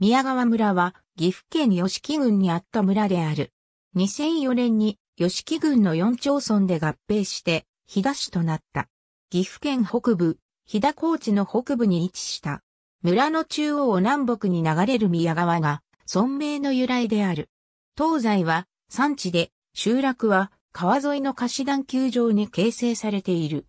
宮川村は岐阜県吉木郡にあった村である。2004年に吉木郡の4町村で合併して東市となった。岐阜県北部、飛騨高地の北部に位置した。村の中央を南北に流れる宮川が村名の由来である。東西は山地で、集落は川沿いの貸し団球場に形成されている。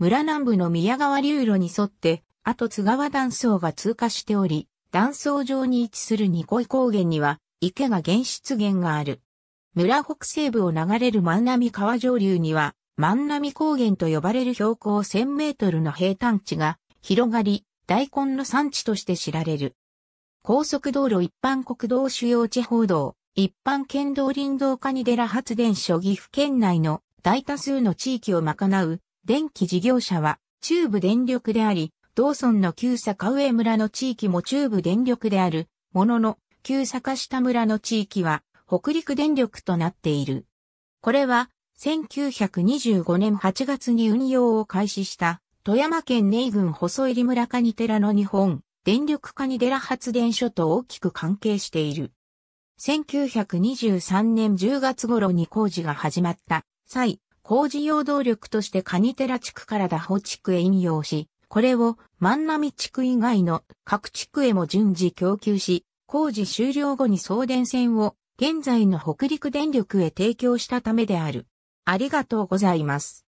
村南部の宮川流路に沿って、と津川断層が通過しており、断層上に位置するニコイ高原には、池が原出源がある。村北西部を流れる万波川上流には、万波高原と呼ばれる標高1000メートルの平坦地が広がり、大根の産地として知られる。高速道路一般国道主要地方道、一般県道林道カニデラ発電所岐阜県内の大多数の地域を賄う電気事業者は中部電力であり、道村の旧坂上村の地域も中部電力である、ものの、旧坂下村の地域は、北陸電力となっている。これは、1925年8月に運用を開始した、富山県根井郡細入村カニ寺の日本、電力カニ寺発電所と大きく関係している。1923年10月頃に工事が始まった際、工事用動力としてカニ寺地区から打法地区へ引用し、これを万波地区以外の各地区へも順次供給し、工事終了後に送電線を現在の北陸電力へ提供したためである。ありがとうございます。